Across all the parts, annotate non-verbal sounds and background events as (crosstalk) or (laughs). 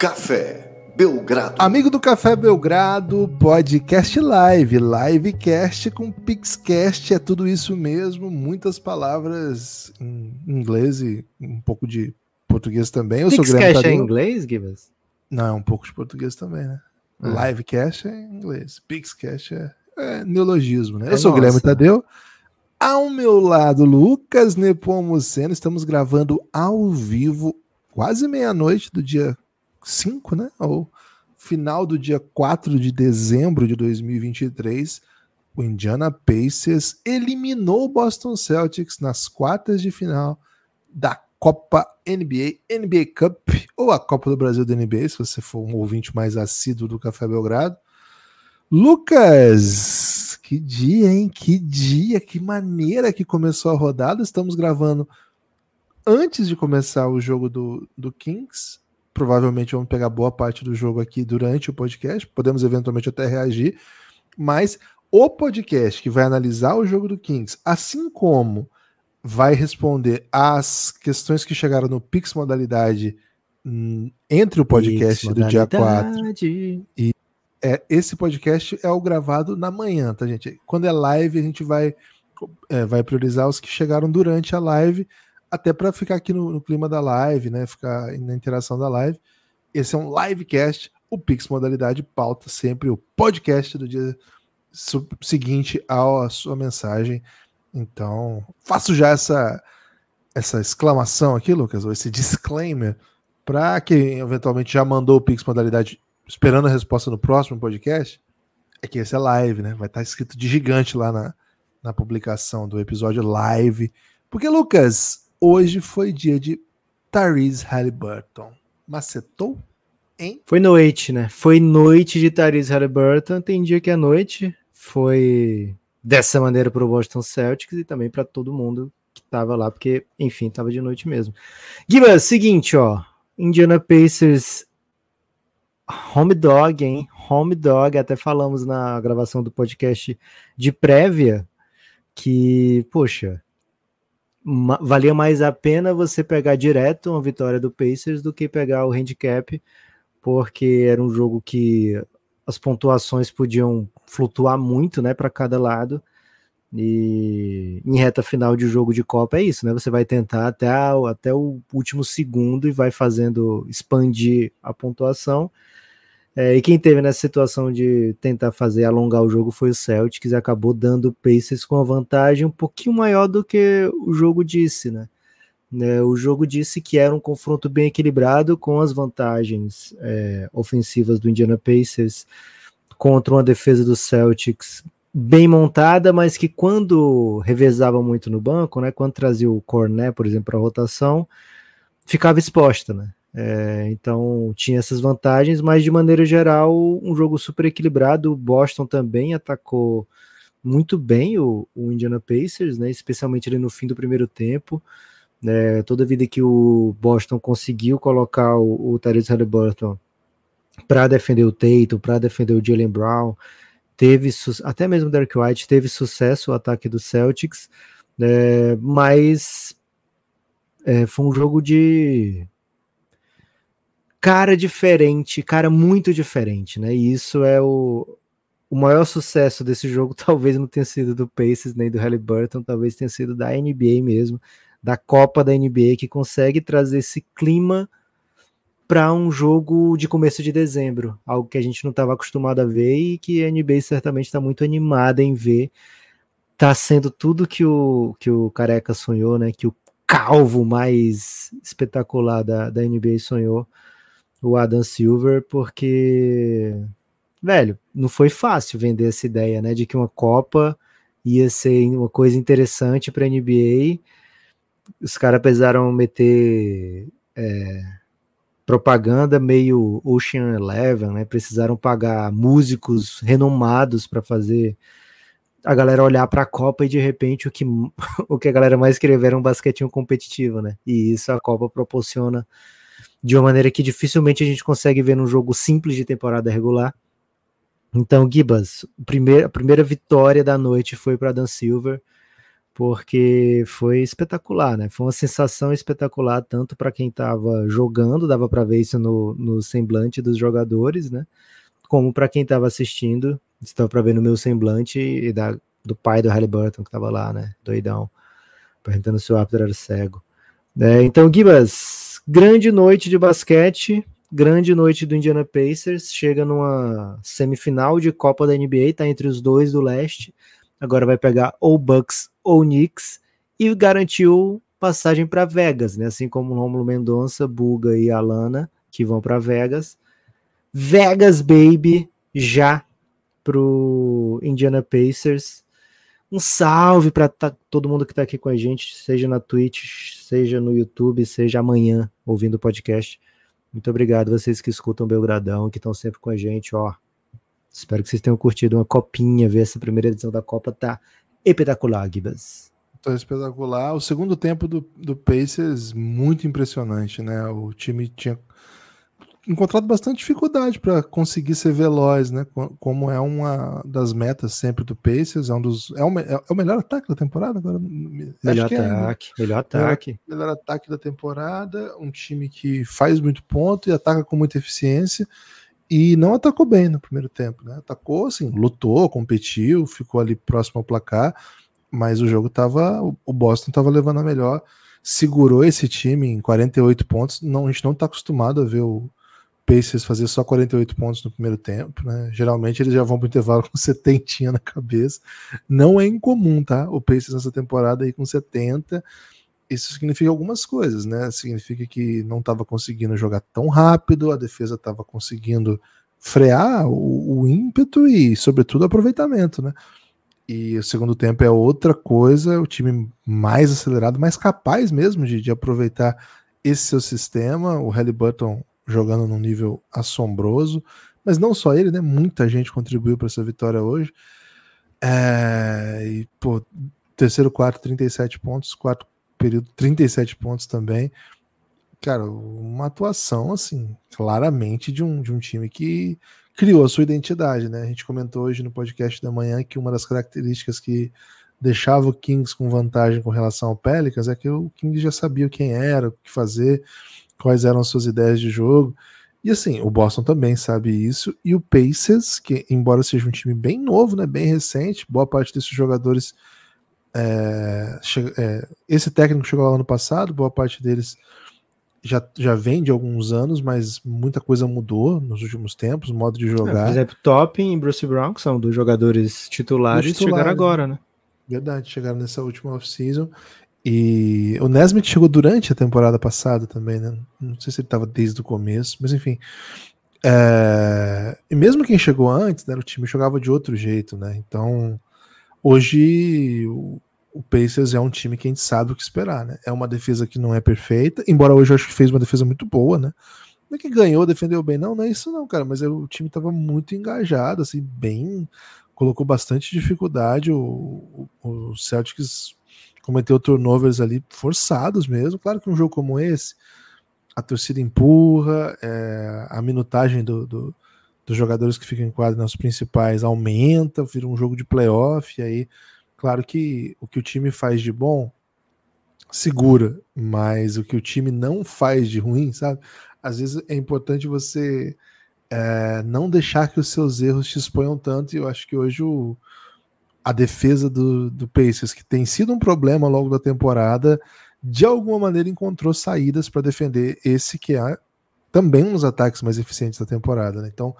Café Belgrado. Amigo do Café Belgrado, podcast live, livecast com pixcast, é tudo isso mesmo, muitas palavras em inglês e um pouco de português também. Eu pixcast sou Tadeu. é em inglês, Gibbs? Não, é um pouco de português também, né? Ah. Livecast é em inglês, pixcast é, é neologismo, né? Eu é sou nossa. Guilherme Tadeu. Ao meu lado, Lucas Nepomuceno, estamos gravando ao vivo, quase meia-noite do dia 5, né? Ou final do dia 4 de dezembro de 2023, o Indiana Pacers eliminou o Boston Celtics nas quartas de final da Copa NBA, NBA Cup, ou a Copa do Brasil da NBA, se você for um ouvinte mais assíduo do Café Belgrado. Lucas, que dia, hein? Que dia, que maneira que começou a rodada. Estamos gravando antes de começar o jogo do, do Kings, Provavelmente vamos pegar boa parte do jogo aqui durante o podcast. Podemos eventualmente até reagir. Mas o podcast que vai analisar o jogo do Kings, assim como vai responder às questões que chegaram no Pix Modalidade hum, entre o podcast do dia 4 e é, esse podcast é o gravado na manhã, tá, gente? Quando é live, a gente vai, é, vai priorizar os que chegaram durante a live até para ficar aqui no, no, clima da live, né? Ficar na interação da live. Esse é um livecast. O Pix Modalidade pauta sempre o podcast do dia seguinte à sua mensagem. Então, faço já essa, essa exclamação aqui, Lucas, ou esse disclaimer, para quem eventualmente já mandou o Pix Modalidade esperando a resposta no próximo podcast, é que esse é live, né? Vai estar tá escrito de gigante lá na, na publicação do episódio live. Porque, Lucas, Hoje foi dia de Therese Halliburton. Macetou? Hein? Foi noite, né? Foi noite de Therese Halliburton. Tem dia que é noite. Foi dessa maneira para o Boston Celtics e também para todo mundo que estava lá, porque, enfim, estava de noite mesmo. Guilherme, seguinte, ó. Indiana Pacers Home Dog, hein? Home Dog, até falamos na gravação do podcast de prévia que, poxa, valia mais a pena você pegar direto uma vitória do Pacers do que pegar o handicap, porque era um jogo que as pontuações podiam flutuar muito, né, para cada lado. E em reta final de jogo de Copa é isso, né? Você vai tentar até, a, até o último segundo e vai fazendo expandir a pontuação. É, e quem teve nessa situação de tentar fazer alongar o jogo foi o Celtics, e acabou dando o Pacers com a vantagem um pouquinho maior do que o jogo disse, né? É, o jogo disse que era um confronto bem equilibrado com as vantagens é, ofensivas do Indiana Pacers contra uma defesa do Celtics bem montada, mas que quando revezava muito no banco, né? Quando trazia o Cornet, por exemplo, para rotação, ficava exposta, né? É, então tinha essas vantagens, mas de maneira geral, um jogo super equilibrado. O Boston também atacou muito bem o, o Indiana Pacers, né, especialmente ali no fim do primeiro tempo. É, toda vida que o Boston conseguiu colocar o, o Tyrese Halliburton para defender o Tatum, para defender o Jalen Brown, teve até mesmo o Derek White teve sucesso o ataque do Celtics, é, mas é, foi um jogo de cara diferente, cara muito diferente, né? E isso é o, o maior sucesso desse jogo, (laughs) talvez não tenha sido do Pacers nem do Halliburton, talvez tenha sido da NBA mesmo, da Copa da NBA, que consegue trazer esse clima para um jogo de começo de dezembro, algo que a gente não estava acostumado a ver e que a NBA certamente está muito animada em ver. Tá sendo tudo que o, que o Careca sonhou, né? Que o calvo mais espetacular da, da NBA sonhou o Adam Silver, porque, velho, não foi fácil vender essa ideia, né? De que uma Copa ia ser uma coisa interessante para a NBA. Os caras precisaram meter é, propaganda meio Ocean Eleven, né? Precisaram pagar músicos renomados para fazer a galera olhar para a Copa e de repente o que, (laughs) o que a galera mais queria ver era é um basquetinho competitivo, né? E isso a Copa proporciona de uma maneira que dificilmente a gente consegue ver num jogo simples de temporada regular. Então, Gibas, a primeira vitória da noite foi para Dan Silver, porque foi espetacular, né? Foi uma sensação espetacular, tanto para quem estava jogando, dava para ver isso no, no, semblante dos jogadores, né? Como para quem estava assistindo, estava para ver no meu semblante e da, do pai do Halliburton que estava lá, né? Doidão, perguntando se o árbitro era cego. É, então, Gibas, Grande noite de basquete, grande noite do Indiana Pacers. Chega numa semifinal de Copa da NBA, tá entre os dois do leste. Agora vai pegar ou Bucks ou Knicks e garantiu passagem para Vegas, né? Assim como Romulo Mendonça, Buga e Alana que vão para Vegas. Vegas, baby, já pro Indiana Pacers. Um salve para tá, todo mundo que está aqui com a gente, seja na Twitch, seja no YouTube, seja amanhã ouvindo o podcast. Muito obrigado vocês que escutam Belgradão, que estão sempre com a gente, ó. Espero que vocês tenham curtido uma copinha, ver essa primeira edição da Copa tá espetacular, Gibas. Tá espetacular. O segundo tempo do, do Pacers, muito impressionante, né? O time tinha encontrado bastante dificuldade para conseguir ser veloz, né? Como é uma das metas sempre do Pacers, é um dos é o, é o melhor ataque da temporada agora. É, né? Melhor ataque, é, né? melhor ataque, melhor, melhor ataque da temporada, um time que faz muito ponto e ataca com muita eficiência e não atacou bem no primeiro tempo, né? Atacou assim, lutou, competiu, ficou ali próximo ao placar, mas o jogo tava o Boston tava levando a melhor segurou esse time em 48 pontos. Não, a gente não está acostumado a ver o, Pacers fazer só 48 pontos no primeiro tempo, né? Geralmente eles já vão para o intervalo (laughs) com 70 na cabeça. Não é incomum, tá? O Pacers nessa temporada aí com 70. Isso significa algumas coisas, né? Significa que não estava conseguindo jogar tão rápido, a defesa estava conseguindo frear o, o, ímpeto e, sobretudo, aproveitamento, né? E o segundo tempo é outra coisa, o time mais acelerado, mais capaz mesmo de, de aproveitar esse seu sistema. O Halliburton jogando num nível assombroso, mas não só ele, né? Muita gente contribuiu para essa vitória hoje. É, e, pô, terceiro quarto, 37 pontos, quarto período, 37 pontos também. Cara, uma atuação, assim, claramente de um, de um time que criou a sua identidade, né? A gente comentou hoje no podcast da manhã que uma das características que deixava o Kings com vantagem com relação ao Pelicans é que o Kings já sabia quem era, o que fazer, quais eram as suas ideias de jogo. E assim, o Boston também sabe isso. E o Pacers, que embora seja um time bem novo, né, bem recente, boa parte desses jogadores. É, é, esse técnico chegou lá no passado, boa parte deles já, já vem de alguns anos, mas muita coisa mudou nos últimos tempos, modo de jogar. É, por exemplo, Topping e Bruce Brown, que são dos jogadores titulares, titulares chegaram agora, né? Verdade, chegaram nessa última off-season. E o Nesmith chegou durante a temporada passada também, né? Não sei se ele estava desde o começo, mas enfim. É... E mesmo quem chegou antes, né, o time jogava de outro jeito, né? Então, hoje o, o Pacers é um time que a gente sabe o que esperar, né? É uma defesa que não é perfeita, embora hoje eu acho que fez uma defesa muito boa, né? Não é que ganhou, defendeu bem, não, não é isso não, cara, mas é, o time estava muito engajado, assim, bem colocou bastante dificuldade. O, o, Celtics cometeu turnovers ali forçados mesmo. Claro que um jogo como esse, a torcida empurra, é, a minutagem do, do, dos jogadores que ficam em quadra nas principais aumenta, vira um jogo de playoff. E aí, claro que o que o time faz de bom segura, mas o que o time não faz de ruim, sabe? Às vezes é importante você é, não deixar que os seus erros te exponham tanto. E eu acho que hoje o, a defesa do, do Pacers, que tem sido um problema ao longo da temporada, de alguma maneira encontrou saídas para defender esse que é também um dos ataques mais eficientes da temporada. Né? Então,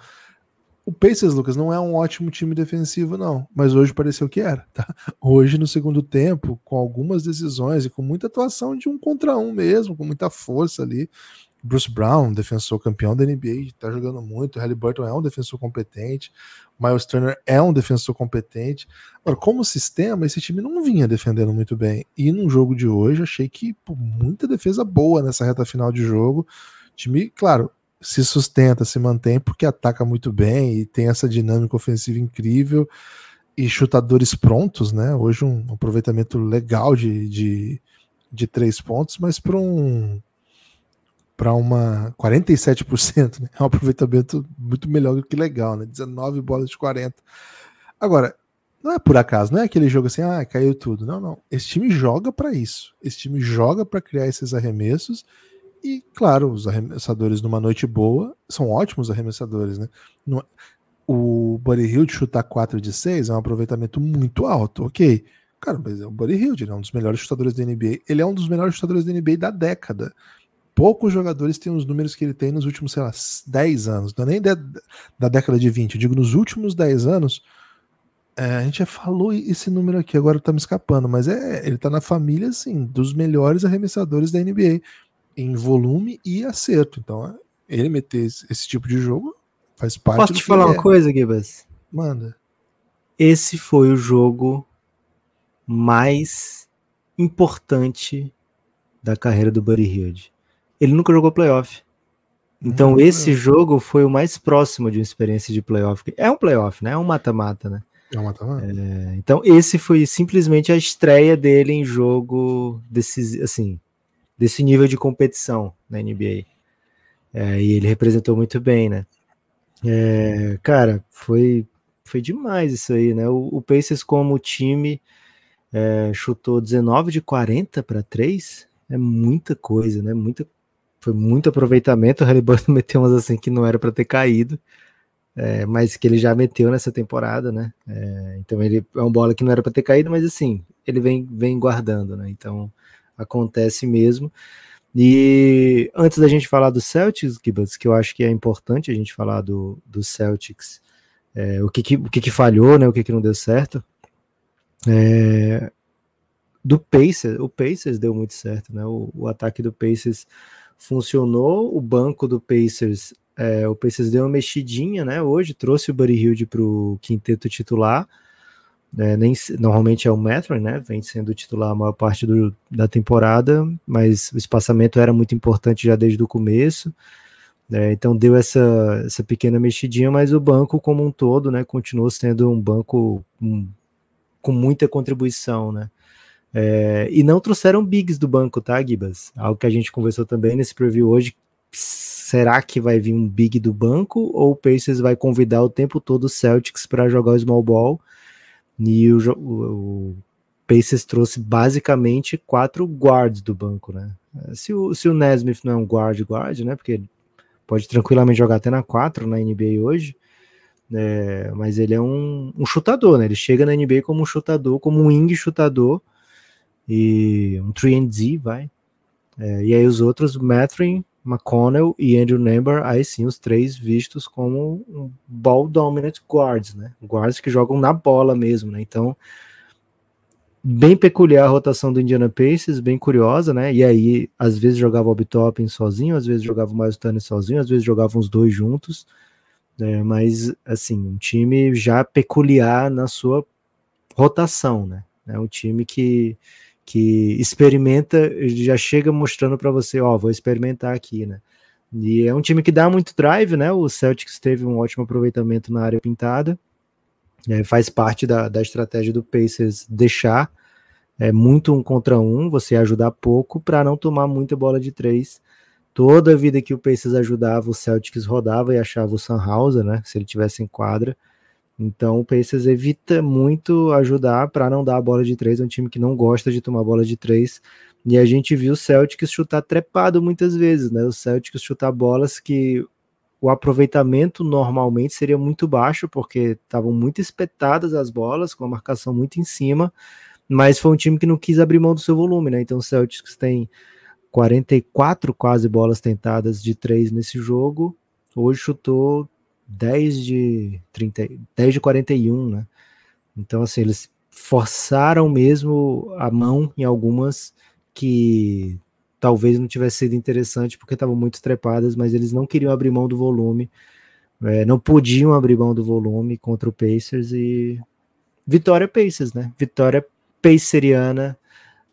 o Pacers, Lucas, não é um ótimo time defensivo, não, mas hoje pareceu que era. Tá? Hoje, no segundo tempo, com algumas decisões e com muita atuação de um contra um mesmo, com muita força ali, Bruce Brown, defensor campeão da NBA, está jogando muito. Halliburton é um defensor competente. Miles Turner é um defensor competente. Agora, como sistema, esse time não vinha defendendo muito bem. E no jogo de hoje, achei que pô, muita defesa boa nessa reta final de jogo. O time, claro, se sustenta, se mantém, porque ataca muito bem e tem essa dinâmica ofensiva incrível. E chutadores prontos, né? Hoje um aproveitamento legal de, de, de três pontos, mas para um para uma 47%, né? É um aproveitamento muito melhor do que legal, né? 19 bolas de 40. Agora, não é por acaso, não é aquele jogo assim, ah, caiu tudo. Não, não. Esse time joga para isso. Esse time joga para criar esses arremessos. E, claro, os arremessadores numa noite boa são ótimos arremessadores, né? É, o Buddy Hilde chutar 4 de 6 é um aproveitamento muito alto, ok. Cara, mas é o Buddy Hilde, ele é um dos melhores chutadores da NBA. Ele é um dos melhores chutadores da NBA da década poucos jogadores têm os números que ele tem nos últimos, sei lá, 10 anos. Não é nem de, da década de 20, eu digo nos últimos 10 anos. É, a gente já falou esse número aqui, agora tá me escapando, mas é ele tá na família, assim, dos melhores arremessadores da NBA em volume e acerto. Então, é, ele meter esse tipo de jogo faz parte Posso te falar é. uma coisa, Gibas? Manda. Esse foi o jogo mais importante da carreira do Buddy Hilde ele nunca jogou playoff. Então, hum. esse jogo foi o mais próximo de uma experiência de playoff. É um playoff, né? É um mata-mata, né? É um mata-mata. É, então, esse foi simplesmente a estreia dele em jogo desse, assim, desse nível de competição na NBA. É, e ele representou muito bem, né? É, cara, foi, foi demais isso aí, né? O, o Pacers, como time, é, chutou 19 de 40 para 3, é muita coisa, né? Muita, foi muito aproveitamento. O Halliburton (laughs) meteu umas assim que não era para ter caído, é, mas que ele já meteu nessa temporada, né? É, então ele é uma bola que não era para ter caído, mas assim ele vem, vem guardando, né? Então acontece mesmo. E antes da gente falar do Celtics, Gibbons, que eu acho que é importante a gente falar do, do Celtics, é, o, que, que o que, que, falhou, né? O que, que não deu certo. É, do Pacers, o Pacers deu muito certo, né? O, o ataque do Pacers funcionou. O banco do Pacers, é, o Pacers deu uma mexidinha, né? Hoje trouxe o Buddy Hilde para o quinteto titular. É, nem, normalmente é o Metro, né? Vem sendo titular a maior parte do, da temporada, mas o espaçamento era muito importante já desde o começo. É, então deu essa, essa pequena mexidinha, mas o banco como um todo, né, continuou sendo um banco com, com muita contribuição, né? É, e não trouxeram bigs do banco, tá, Gibas? Algo que a gente conversou também nesse preview hoje. Será que vai vir um big do banco ou o Pacers vai convidar o tempo todo o Celtics para jogar o small ball? E o, o, o Pacers trouxe basicamente quatro guards do banco, né? Se o, se o Nesmith não é um guard, guard, né? Porque ele pode tranquilamente jogar até na 4 na NBA hoje, né? mas ele é um, um chutador, né? Ele chega na NBA como um chutador, como um wing chutador, e um 3D, vai. É, e aí os outros, Matrin, McConnell e Andrew Namber, aí sim os três vistos como um ball dominant guards, né? Guards que jogam na bola mesmo, né? Então, bem peculiar a rotação do Indiana Pacers, bem curiosa, né? E aí, às vezes jogava o Obitopping sozinho, às vezes jogava o Miles Turner sozinho, às vezes jogavam os dois juntos, né? Mas, assim, um time já peculiar na sua rotação, né? É um time que que experimenta, já chega mostrando para você, ó, oh, vou experimentar aqui, né? E é um time que dá muito drive, né? O Celtics teve um ótimo aproveitamento na área pintada. É, faz parte da, da estratégia do Pacers deixar é, muito um contra um, você ajudar pouco para não tomar muita bola de três. Toda a vida que o Pacers ajudava, o Celtics rodava e achava o Sunhauser, né? Se ele tivesse em quadra. Então o Pacers evita muito ajudar para não dar a bola de três, é um time que não gosta de tomar bola de três. E a gente viu o Celtics chutar trepado muitas vezes, né? O Celtics chutar bolas que o aproveitamento normalmente seria muito baixo, porque estavam muito espetadas as bolas, com a marcação muito em cima, mas foi um time que não quis abrir mão do seu volume, né? Então o Celtics tem 44 quase bolas tentadas de três nesse jogo, hoje chutou 10 de 30, 10 de 41, né? Então, assim, eles forçaram mesmo a mão em algumas que talvez não tivesse sido interessante porque estavam muito trepadas, mas eles não queriam abrir mão do volume, é, não podiam abrir mão do volume contra o Pacers e vitória Pacers, né? Vitória Paceriana.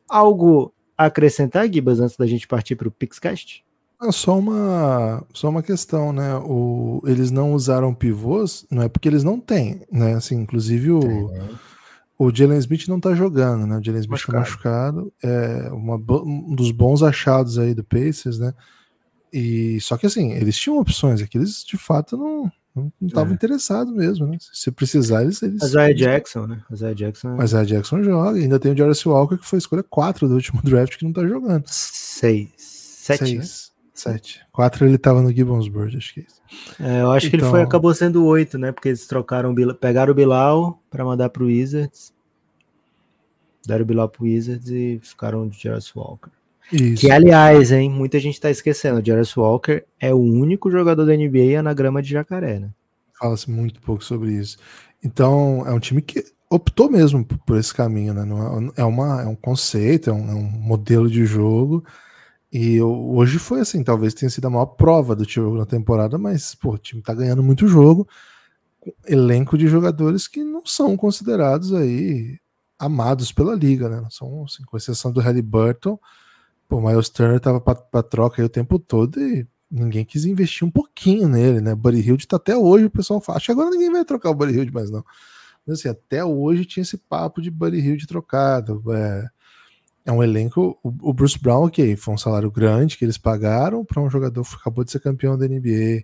Algo a acrescentar, Gibas, antes da gente partir para o PixCast? É só uma, só uma questão, né? O, eles não usaram pivôs, não é porque eles não têm, né? Assim, inclusive o, o Jalen Smith não tá jogando, né? O Jalen Smith tá machucado. tá machucado. É uma, um dos bons achados aí do Pacers, né? E, só que assim, eles tinham opções aqui, eles de fato não, não estavam é. interessados mesmo, né? Se precisar, eles. eles Isaiah Jackson, né? Isaiah Jackson. Mas é... Jackson joga. Ainda tem o Jarvis Walker, que foi escolha 4 do último (laughs) draft, que não tá jogando. 6. 7. Sete. Quatro ele estava no Bird acho que é isso. É, eu acho então... que ele foi, então- acabou sendo oito, né? Porque eles trocaram, pegaram o Bilal para mandar para o Wizards, deram o Bilal para o Wizards e ficaram de Jarvis Walker. Isso. Que, aliás, hein, muita gente está esquecendo, o Walker é o único jogador da NBA na grama de jacaré, né? Fala-se muito pouco sobre isso. Então, é um time que optou mesmo por esse caminho, né? É, é, uma, é um conceito, é um, é um modelo de jogo e eu, hoje foi assim, talvez tenha sido a maior prova do time na temporada, mas pô, o time tá ganhando muito jogo. Elenco de jogadores que não são considerados aí amados pela liga, né? São, assim, com exceção do Halliburton, o Miles Turner tava pra, pra troca o tempo todo e ninguém quis investir um pouquinho nele, né? Buddy Hilde tá até hoje, o pessoal fala. Acho que agora ninguém vai trocar o Buddy Hilde mais não. Mas assim, até hoje tinha esse papo de Buddy Hilde trocado. É, é um elenco. O, Bruce Brown, ok, foi um salário grande que eles pagaram para um jogador que acabou de ser campeão da NBA,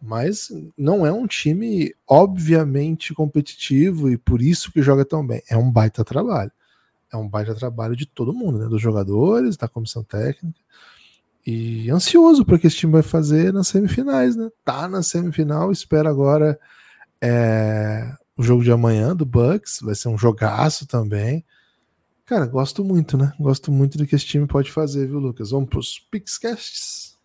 mas não é um time obviamente competitivo e por isso que joga tão bem. É um baita trabalho. É um baita trabalho de todo mundo, né? dos jogadores, da comissão técnica. E ansioso para que esse time vai fazer nas semifinais, né? Tá na semifinal, espera agora é, o jogo de amanhã do Bucks, vai ser um jogaço também. Cara, gosto muito, né? Gosto muito do que esse time pode fazer, viu, Lucas? Vamos pros Pixcasts?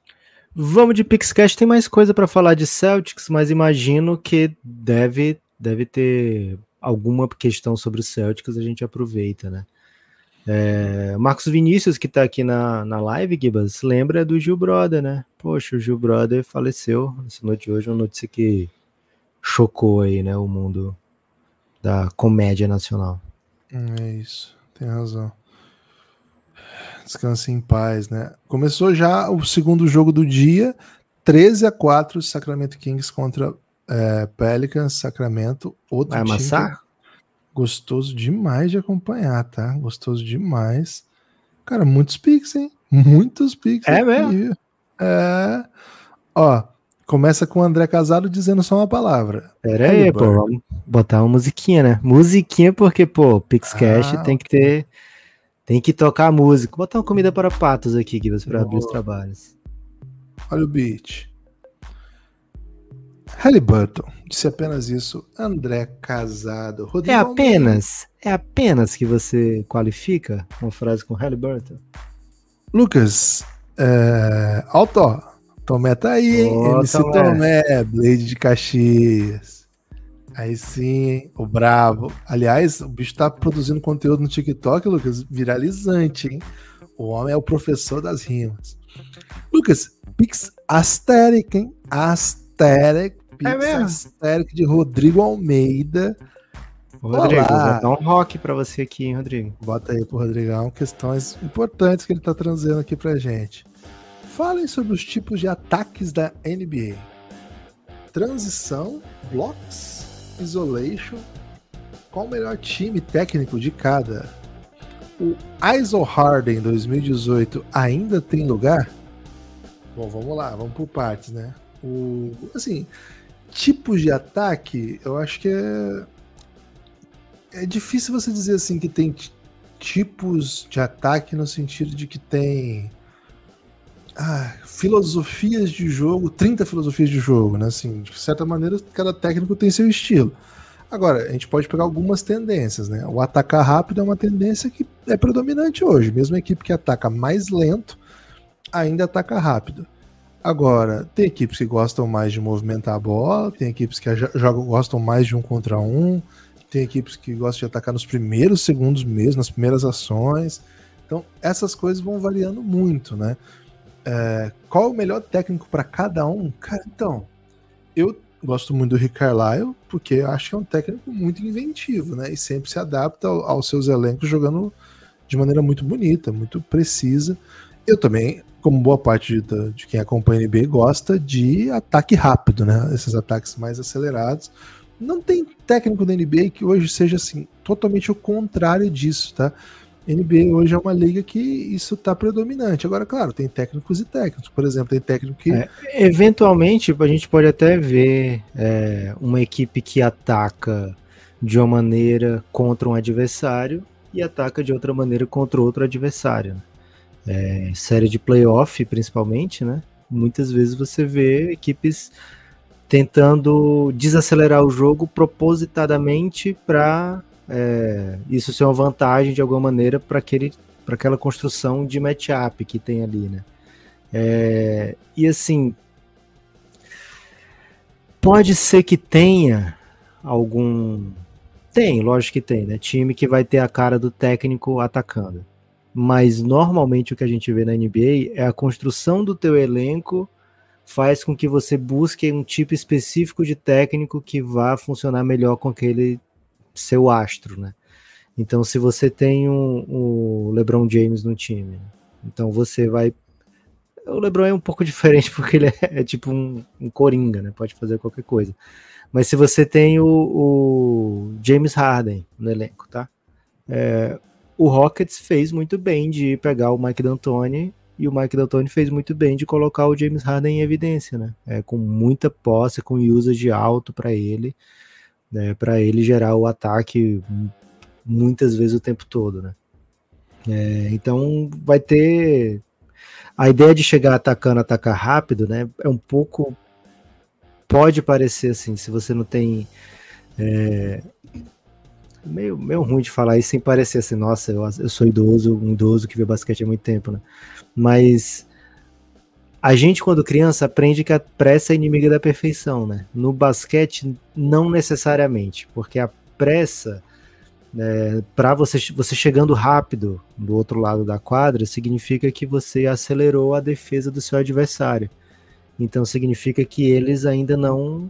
Vamos de Pixcast. Tem mais coisa para falar de Celtics, mas imagino que deve, deve ter alguma questão sobre o Celtics, a gente aproveita, né? É, Marcos Vinícius, que tá aqui na, na live, Gibas, lembra do Gil Brother, né? Poxa, o Gil Brother faleceu essa noite de hoje, uma notícia que chocou aí, né, o mundo da comédia nacional. É isso tem razão. Descanse em paz, né? Começou já o segundo jogo do dia, 13 a 4 Sacramento Kings contra é, Pelicans, Sacramento. Outro Vai amassar? Gostoso demais de acompanhar, tá? Gostoso demais. Cara, muitos picks, hein? Muitos picks. É aqui. mesmo? É. Ó, Começa com o André Casado dizendo só uma palavra. Pera aí, pô, vamos botar uma musiquinha, né? Musiquinha porque, pô, Pixcast ah, tem que ter. Tem que tocar música. Vou botar uma comida para patos aqui, Guilherme, para abrir os trabalhos. Olha o beat. Halliburton, disse apenas isso. André Casado. É Rodrigo é apenas, Almeida. é apenas que você qualifica uma frase com Halliburton? Lucas, é, Alto, Tomé tá aí, hein? Ô, MC Tomé. Tomé, Blade de Caxias. Aí sim, o Bravo. Aliás, o bicho tá produzindo conteúdo no TikTok, Lucas, viralizante, hein? O homem é o professor das rimas. Lucas, Pix Asteric, hein? Asteric, é Pix é mesmo? Asteric de Rodrigo Almeida. Rodrigo, Olá. vou dar um rock para você aqui, hein, Rodrigo. Bota aí pro Rodrigão questões importantes que ele tá trazendo aqui pra gente. Falem sobre os tipos de ataques da NBA: transição, blocks, isolation. Qual o melhor time técnico de cada? O ISO Harden 2018 ainda tem lugar? Bom, vamos lá, vamos por partes, né? O, assim, tipos de ataque, eu acho que é é difícil você dizer assim que tem tipos de ataque no sentido de que tem ah, filosofias de jogo, 30 filosofias de jogo, né? Assim, de certa maneira, cada técnico tem seu estilo. Agora, a gente pode pegar algumas tendências, né? O atacar rápido é uma tendência que é predominante hoje. Mesmo a equipe que ataca mais lento, ainda ataca rápido. Agora, tem equipes que gostam mais de movimentar a bola, tem equipes que jogam, gostam mais de um contra um, tem equipes que gostam de atacar nos primeiros segundos mesmo, nas primeiras ações. Então, essas coisas vão variando muito, né? É, qual o melhor técnico para cada um? Cara, então, eu gosto muito do Rick Carlisle, porque acho que é um técnico muito inventivo, né? E sempre se adapta aos seus elencos jogando de maneira muito bonita, muito precisa. Eu também, como boa parte de, de quem acompanha a NBA, gosta de ataque rápido, né? Esses ataques mais acelerados. Não tem técnico da NBA que hoje seja assim, totalmente o contrário disso, tá? NBA hoje é uma liga que isso está predominante. Agora, claro, tem técnicos e técnicos. Por exemplo, tem técnico que. É, eventualmente, a gente pode até ver é, uma equipe que ataca de uma maneira contra um adversário e ataca de outra maneira contra outro adversário. Né? É, série de playoff, principalmente, né? Muitas vezes você vê equipes tentando desacelerar o jogo propositadamente para é, isso ser uma vantagem de alguma maneira para aquela construção de matchup que tem ali, né? É, e assim, pode ser que tenha algum. Tem, lógico que tem, né? Time que vai ter a cara do técnico atacando. Mas normalmente o que a gente vê na NBA é a construção do teu elenco faz com que você busque um tipo específico de técnico que vá funcionar melhor com aquele seu astro, né? Então, se você tem um, um LeBron James no time, então você vai. O LeBron é um pouco (laughs) diferente porque ele é, é tipo um, um, coringa, né? Pode fazer qualquer coisa. Mas se você tem o, o James Harden no elenco, tá? É, o Rockets fez muito bem de pegar o Mike D'Antoni e o Mike D'Antoni fez muito bem de colocar o James Harden em evidência, né? É, com muita posse, com usage alto para ele né, para ele gerar o ataque muitas vezes o tempo todo, né? É, então vai ter a ideia de chegar atacando, atacar rápido, né? É um pouco pode parecer assim, se você não tem é, meio, meio ruim de falar isso sem parecer assim, nossa, eu, eu sou idoso, um idoso que vê basquete há muito tempo, né? Mas a gente, quando criança, aprende que a pressa é inimiga da perfeição, né? No basquete, não necessariamente, porque a pressa, né, para você, você chegando rápido do outro lado da quadra, significa que você acelerou a defesa do seu adversário. Então, significa que eles ainda não.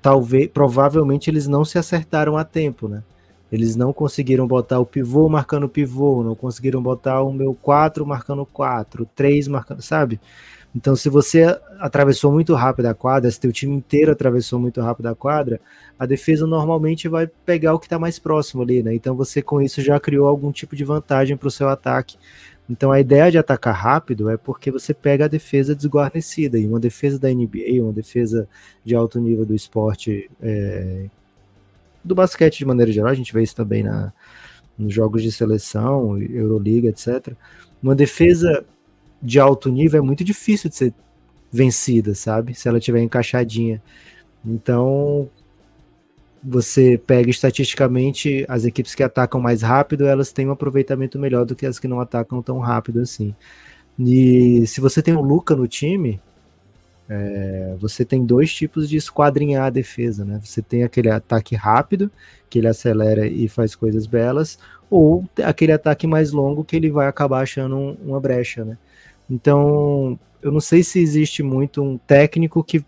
Talvez, provavelmente, eles não se acertaram a tempo, né? Eles não conseguiram botar o pivô marcando o pivô, não conseguiram botar o meu 4 marcando 4, 3 marcando, sabe? Então, se você atravessou muito rápido a quadra, se teu time inteiro atravessou muito rápido a quadra, a defesa normalmente vai pegar o que está mais próximo ali, né? Então, você com isso já criou algum tipo de vantagem para o seu ataque. Então, a ideia de atacar rápido é porque você pega a defesa desguarnecida. E uma defesa da NBA, uma defesa de alto nível do esporte, é, do basquete de maneira geral, a gente vê isso também na, nos jogos de seleção, Euroliga, etc. Uma defesa de alto nível é muito difícil de ser vencida, sabe? Se ela tiver encaixadinha. Então, você pega estatisticamente as equipes que atacam mais rápido, elas têm um aproveitamento melhor do que as que não atacam tão rápido assim. E se você tem o Luca no time, é, você tem dois tipos de esquadrinhar a defesa, né? Você tem aquele ataque rápido, que ele acelera e faz coisas belas, ou aquele ataque mais longo que ele vai acabar achando um, uma brecha, né? Então, eu não sei se existe muito um técnico que.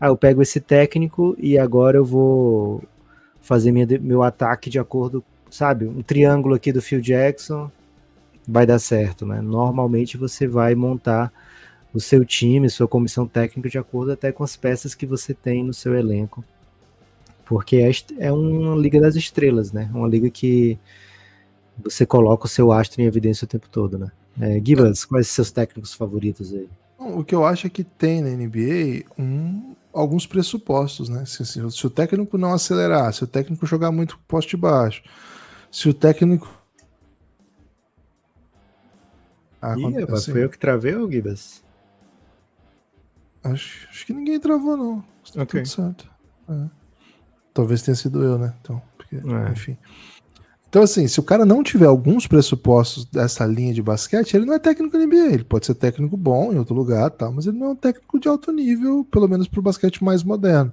Ah, eu pego esse técnico e agora eu vou fazer minha, meu ataque de acordo, sabe? Um triângulo aqui do Phil Jackson vai dar certo, né? Normalmente você vai montar o seu time, sua comissão técnica de acordo até com as peças que você tem no seu elenco. Porque é, é uma liga das estrelas, né? Uma liga que você coloca o seu astro em evidência o tempo todo, né? É, Gibas, quais seus técnicos favoritos aí? O que eu acho é que tem na NBA um, alguns pressupostos, né? Se, se, se, o técnico não acelerar, se o técnico jogar muito poste baixo, se o técnico. Ah, Ih, rapaz, assim... foi eu que travei, ou Gibas? Acho, acho que ninguém travou, não. Está okay. tudo certo. É. Talvez tenha sido eu, né? Então, porque, é. enfim. Então, assim, se o cara não tiver alguns pressupostos dessa linha de basquete, ele não é técnico NBA. Ele pode ser técnico bom em outro lugar, tal, mas ele não é um técnico de alto nível, pelo menos para o basquete mais moderno.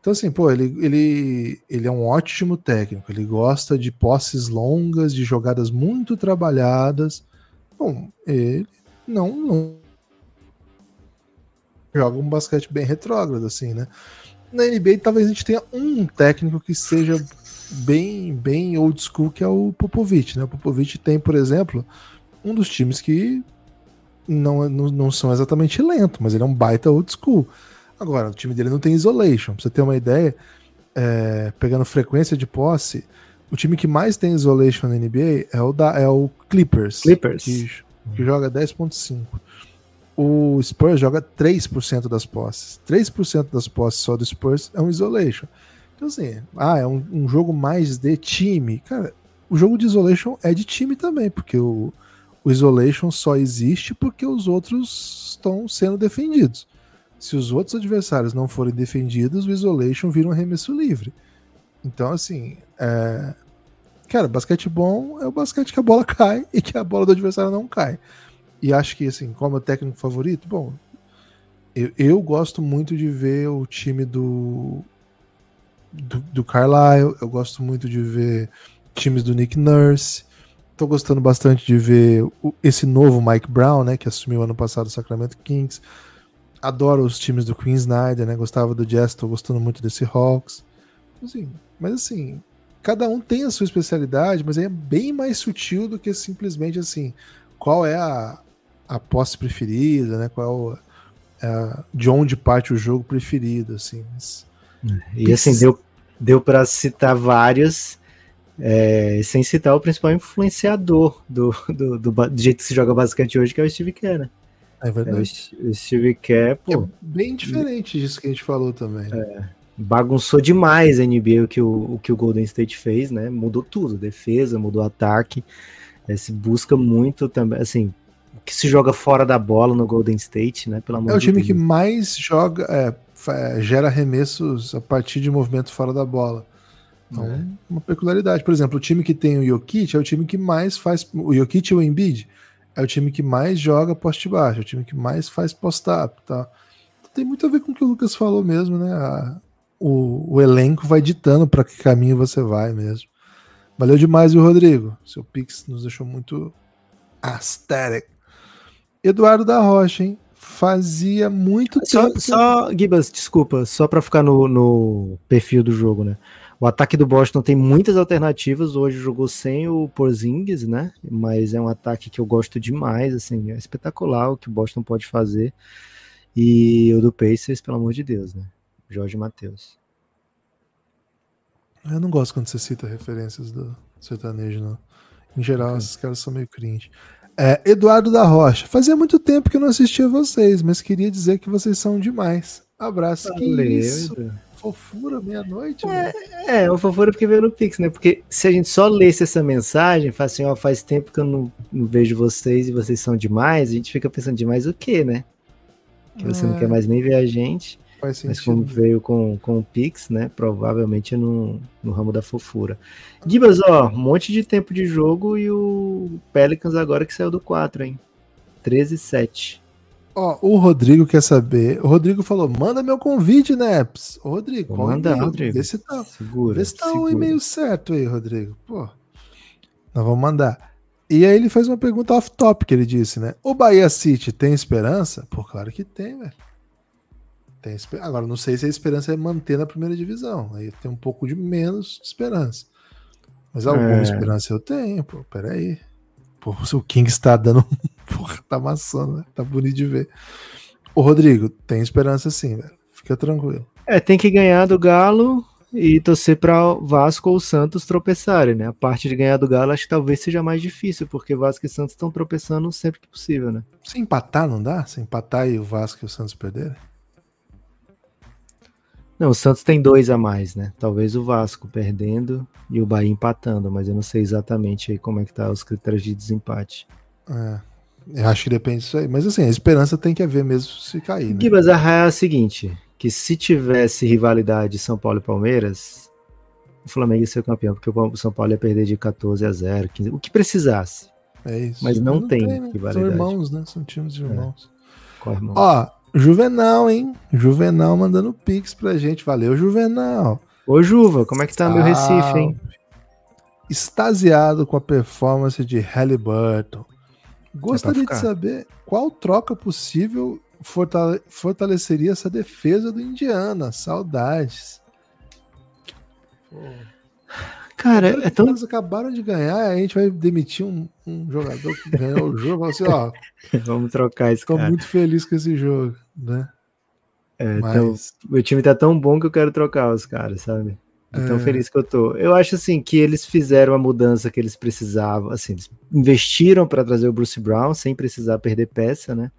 Então, assim, pô, ele, ele, ele é um ótimo técnico. Ele gosta de posses longas, de jogadas muito trabalhadas. Bom, ele não, não joga um basquete bem retrógrado, assim, né? Na NBA, talvez a gente tenha um técnico que seja bem, bem old school, que é o Popovich. Né? O Popovich tem, por exemplo, um dos times que não, não, não são exatamente lento, mas ele é um baita old school. Agora, o time dele não tem isolation. Pra você ter uma ideia, é, pegando frequência de posse, o time que mais tem isolation na NBA é o, da, é o Clippers. Clippers. Que, que joga 10.5. O Spurs joga 3% das posses. 3% das posses só do Spurs é um isolation. Então, assim, ah, é um, um jogo mais de time. Cara, o jogo de Isolation é de time também, porque o, o Isolation só existe porque os outros estão sendo defendidos. Se os outros adversários não forem defendidos, o Isolation vira um arremesso livre. Então, assim, é... cara, basquete bom é o basquete que a bola (laughs) cai e que a bola do adversário não cai. E acho que, assim, como é o técnico favorito, bom, eu, eu gosto muito de ver o time do, do, do Carlisle, eu gosto muito de ver times do Nick Nurse. Tô gostando bastante de ver o, esse novo Mike Brown, né, que assumiu ano passado o Sacramento Kings. Adoro os times do Queen Snyder, né? Gostava do Jazz, tô gostando muito desse Hawks. Assim, mas assim, cada um tem a sua especialidade, mas é bem mais sutil do que simplesmente assim, qual é a, a posse preferida, né? Qual é, o, é de onde parte o jogo preferido, assim. Mas e assim, deu, deu para citar vários, é, sem citar o principal influenciador do, do, do, do, jeito que se joga basicamente hoje, que é o Steve Kerr, né? É verdade. É, o Steve Kerr, pô. É bem diferente disso que a gente falou também. É, bagunçou demais a NBA o que o, o que o Golden State fez, né? Mudou tudo, defesa, mudou ataque. É, se busca muito também, assim, que se joga fora da bola no Golden State, né? Pelo é amor é o time de que mais joga, é, gera arremessos a partir de movimento fora da bola. Então, é. uma peculiaridade. Por exemplo, o time que tem o Jokic é o time que mais faz. O Jokic e o Embiid é o time que mais joga poste baixo, é o time que mais faz post-up. Tá? Então, tem muito a ver com o que o Lucas falou mesmo, né? A, o, o elenco vai ditando para que caminho você vai mesmo. Valeu demais, viu, Rodrigo? Seu Pix nos deixou muito aesthetic. Eduardo da Rocha, hein? fazia muito só, tempo. Só, Gibas, desculpa, só para ficar no, no, perfil do jogo, né? O ataque do Boston tem muitas alternativas. Hoje jogou sem o Porzingis, né? Mas é um ataque que eu gosto demais, assim, é espetacular o que o Boston pode fazer. E o do Pacers, pelo amor de Deus, né? Jorge Matheus. Eu não gosto quando você cita referências do sertanejo, não. Em geral, é. esses caras são meio cringe. É, Eduardo da Rocha, fazia muito tempo que eu não assistia vocês, mas queria dizer que vocês são demais. Abraço. Valeu, que isso? Fofura, meia-noite? É, é, é, o fofura porque veio no Pix, né? Porque se a gente só lesse essa mensagem, fala assim, ó, faz tempo que eu não, não, vejo vocês e vocês são demais, a gente fica pensando demais o quê, né? Que é. você não quer é. mais nem ver a gente. Mas como veio com, com o Pix, né? Provavelmente no, no ramo da fofura. Gibas, ó, um monte de tempo de jogo e o Pelicans agora que saiu do 4, hein? 13 7. Ó, o Rodrigo quer saber. O Rodrigo falou: manda meu convite, Neps. Ô, Rodrigo, manda, Rodrigo. Vê se tá, segura, vê se tá segura. um e-mail certo aí, Rodrigo. Pô, nós vamos mandar. E aí ele faz uma pergunta off-top que ele disse, né? O Bahia City tem esperança? Pô, claro que tem, velho. Tem, agora, não sei se a esperança é manter na primeira divisão. Aí tem um pouco de menos esperança. Mas alguma é. esperança eu tenho, pô. Peraí. Pô, o King está dando. (laughs) Porra, tá amassando, né? Tá bonito de ver. Ô, Rodrigo, tem esperança sim, velho. Fica tranquilo. É, tem que ganhar do Galo e torcer para Vasco ou Santos tropeçarem, né? A parte de ganhar do Galo acho que talvez seja mais difícil, porque Vasco e Santos estão tropeçando sempre que possível, né? Se empatar não dá? Se empatar e o Vasco e o Santos perderem? Não, o Santos tem dois a mais, né? Talvez o Vasco perdendo e o Bahia empatando, mas eu não sei exatamente aí como é que tá os critérios de desempate. É, eu acho que depende disso aí. Mas assim, a esperança tem que haver mesmo se cair. Né? Mas a real é a seguinte: que se tivesse rivalidade São Paulo e Palmeiras, o Flamengo ia ser campeão, porque o São Paulo ia perder de 14 a 0, 15, o que precisasse. É isso. Mas não, não tem, tem né? rivalidade. São irmãos, né? São times de é. irmãos. É. Ó, Juvenal, hein? Juvenal mandando pix pra gente. Valeu, Juvenal. Ô, Juva, como é que tá ah, meu Recife, hein? Extasiado com a performance de Halliburton. Gostaria é de saber qual troca possível fortale fortaleceria essa defesa do Indiana. Saudades. Pô. Cara, é tão... Eles acabaram de ganhar, a gente vai demitir um, um jogador que ganhou o jogo assim, ó... (laughs) Vamos trocar esse cara. Tô muito feliz com esse jogo, né? É, Mas... então, meu time tá tão bom que eu quero trocar os caras, sabe? É... Tão feliz que eu tô. Eu acho assim que eles fizeram a mudança que eles precisavam. Assim, eles investiram para trazer o Bruce Brown sem precisar perder peça, né?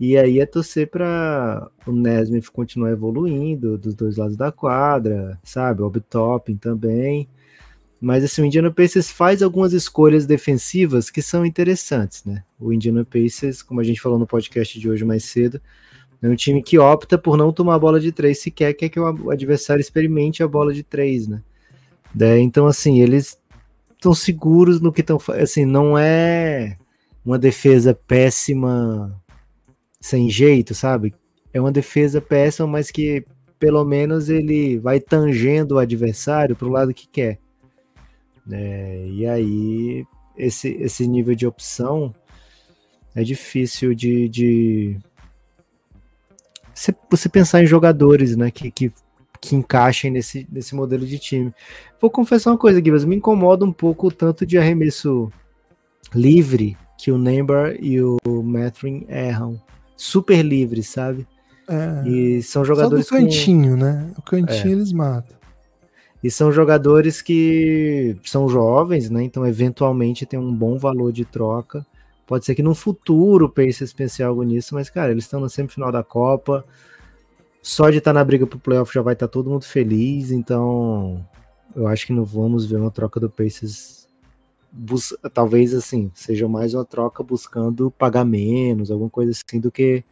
E aí é torcer para o Nesmith continuar evoluindo dos dois lados da quadra, sabe? O Obtopping também. Mas assim, o Indiana Pacers faz algumas escolhas defensivas que são interessantes, né? O Indiana Pacers, como a gente falou no podcast de hoje mais cedo, é um time que opta por não tomar a bola de três se quer, quer que o adversário experimente a bola de três, né? É, então, assim, eles estão seguros no que estão Assim, não é uma defesa péssima sem jeito, sabe? É uma defesa péssima, mas que pelo menos ele vai tangendo o adversário para o lado que quer. É, e aí, esse, esse nível de opção é difícil de. de... Você, você pensar em jogadores né, que, que, que encaixem nesse, nesse modelo de time. Vou confessar uma coisa, Guilherme, me incomoda um pouco o tanto de arremesso livre que o Neymar e o Matrin erram. Super livre, sabe? É, e são jogadores. Só do cantinho, com... né? O cantinho é. eles matam. E são jogadores que são jovens, né? Então, eventualmente, tem um bom valor de troca. Pode ser que no futuro o Pacers pense algo nisso, mas, cara, eles estão no semifinal da Copa. Só de estar tá na briga pro playoff já vai estar tá todo mundo feliz. Então, eu acho que não vamos ver uma troca do Pacers. Bus... Talvez, assim, seja mais uma troca buscando pagar menos, alguma coisa assim, do que.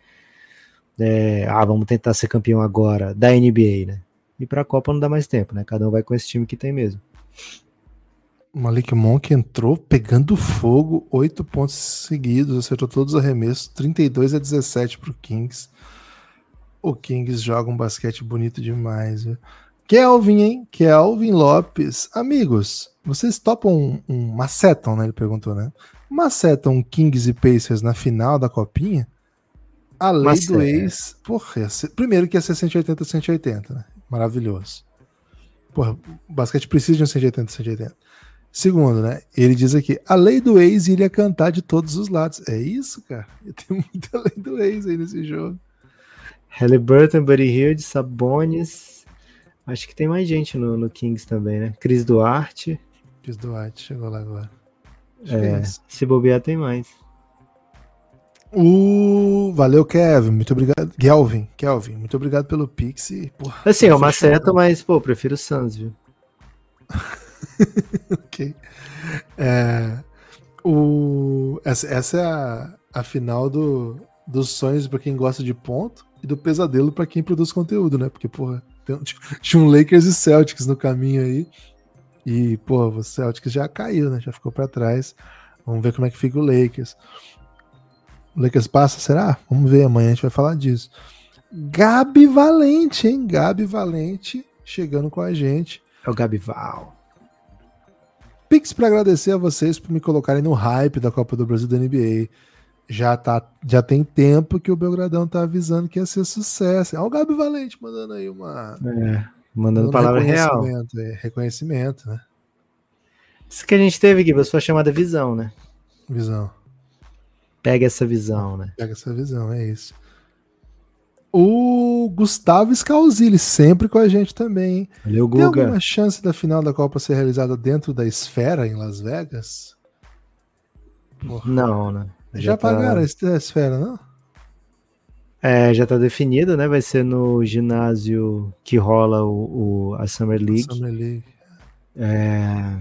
É, ah, vamos tentar ser campeão agora da NBA, né? E para a Copa não dá mais tempo, né? Cada um vai com esse time que tem mesmo. O Malik Monk entrou pegando fogo, oito pontos seguidos, acertou todos os arremessos, 32 a 17 para o Kings. O Kings joga um basquete bonito demais. Viu? Kelvin, hein? Kelvin Lopes. Amigos, vocês topam um, um né? Ele perguntou, né? Macetam Kings e Pacers na final da copinha? A lei Mas do é. ex. Porra, primeiro que ia ser 180 180, né? Maravilhoso. Porra, o basquete precisa de um 180, 180. Segundo, né? Ele diz aqui: a lei do ex iria cantar de todos os lados. É isso, cara? (laughs) Tem muita lei do ex aí nesse jogo. Halliburton, Buddy Hilde, Sabonis. Acho que tem mais gente no, no, Kings também, né? Cris Duarte. Cris Duarte chegou lá agora. é, é se bobear, tem mais. O... Valeu, Kevin. Muito obrigado. Kelvin, Kelvin, muito obrigado pelo Pix. E, porra, assim, é uma seta, mas, pô, prefiro o Suns, viu? (laughs) ok. É, o... Essa, essa é a, a final do, dos sonhos para quem gosta de ponto e do pesadelo para quem produz conteúdo, né? Porque, porra, tem, (laughs) tinha um Lakers e Celtics no caminho aí. E, porra, o Celtics já caiu, né? Já ficou para trás. Vamos ver como é que fica o Lakers. O Lakers passa, será? Vamos ver, amanhã a gente vai falar disso. Gabi Valente, hein? Gabi Valente chegando com a gente. É o Gabival. Pix para agradecer a vocês por me colocarem no hype da Copa do Brasil da NBA. Já, tá, já tem tempo que o Belgradão tá avisando que ia ser sucesso. Olha o Gabi Valente mandando aí uma. É, mandando, mandando palavra reconhecimento, real. É, reconhecimento, né? Isso que a gente teve, Gui, foi chamada visão, né? Visão pega essa visão, né? Pega essa visão, é isso. O Gustavo Scalzilli, sempre com a gente também. Hein? Valeu, Guga. Tem alguma chance da final da Copa ser realizada dentro da esfera em Las Vegas? Porra. Não, né? Já, já tá- pagaram tá... a esfera, não? É, já está definido, né? Vai ser no ginásio que rola o, o a Summer League. Summer League. É...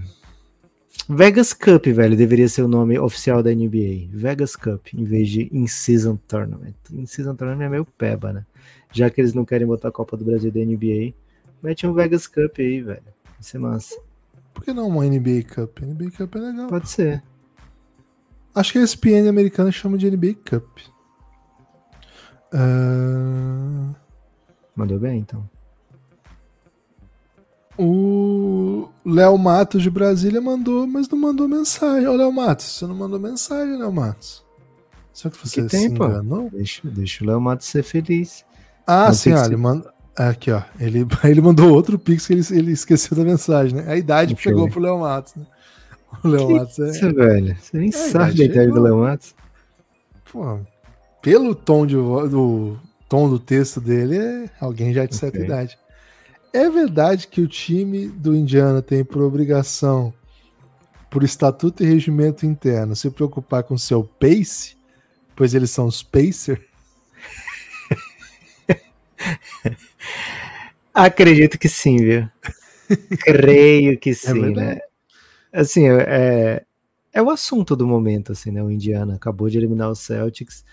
Vegas Cup, velho, deveria ser o nome oficial da NBA. Vegas Cup, em vez de In-Season Tournament. In-Season Tournament é meio peba, né? Já que eles não querem botar a Copa do Brasil da NBA, mete um Vegas Cup aí, velho. Vai ser massa. Por que não uma NBA Cup? NBA Cup é legal. Pode ser. Acho que a ESPN americana chama de NBA Cup. Uh... Mandou bem, então. O Léo Matos de Brasília mandou, mas não mandou mensagem. Ô, Léo Matos, você não mandou mensagem, Léo Matos. Só que você que tem, tempo? enganou. Deixa, deixa o Léo Matos ser feliz. Ah, não sim, ó, ah, ele mandou é Aqui, ó. Ele, (laughs) ele mandou outro pix que ele, ele esqueceu da mensagem, né? A idade Deixa chegou pro Léo Matos, né? (laughs) O Léo Matos é. Isso, velho. Você nem é, sabe a idade do Léo Matos. Pô, pelo tom de do tom do texto dele, é alguém já de certa idade. É verdade que o time do Indiana tem por obrigação, por estatuto e regimento interno, se preocupar com seu pace, pois eles são os Pacers? (laughs) Acredito que sim, viu? Creio que é sim, né? Assim, é né? Assim, é, é o assunto do momento, assim, né? O Indiana acabou de eliminar o Celtics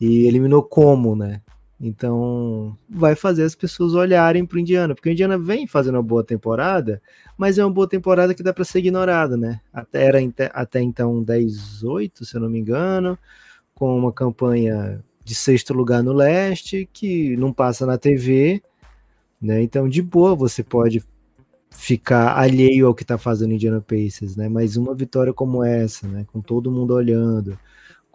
e eliminou como, né? Então, vai fazer as pessoas olharem para o Indiana, porque o Indiana vem fazendo uma boa temporada, mas é uma boa temporada que dá para ser ignorada, né? Até, era até então 10-8, se eu não me engano, com uma campanha de sexto lugar no leste, que não passa na TV, né? Então, de boa, você pode ficar alheio ao que está fazendo o Indiana Pacers, né? Mas uma vitória como essa, né? Com todo mundo olhando,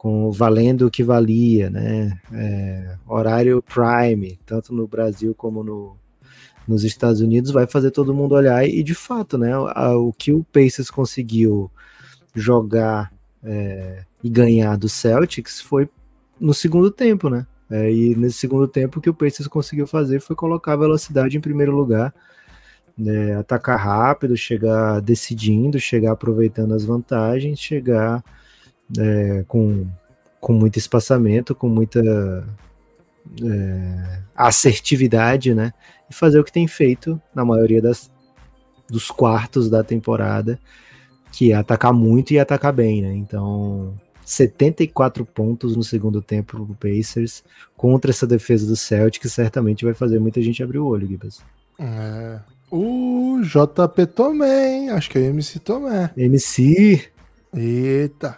com valendo o que valia, né? É, horário prime, tanto no Brasil como no, nos Estados Unidos, vai fazer todo mundo olhar e de fato, né? A, o que o Pacers conseguiu jogar é, e ganhar do Celtics foi no segundo tempo, né? É, e nesse segundo tempo o que o Pacers conseguiu fazer foi colocar a velocidade em primeiro lugar, né, atacar rápido, chegar decidindo, chegar aproveitando as vantagens, chegar é, com, com muito espaçamento, com muita é, assertividade, né? E fazer o que tem feito na maioria das, dos quartos da temporada, que é atacar muito e atacar bem, né? Então, 74 pontos no segundo tempo o Pacers contra essa defesa do Celtic certamente vai fazer muita gente abrir o olho, Gibas. É. O JP Tomé, hein? acho que é o MC Tomé. MC? Eita,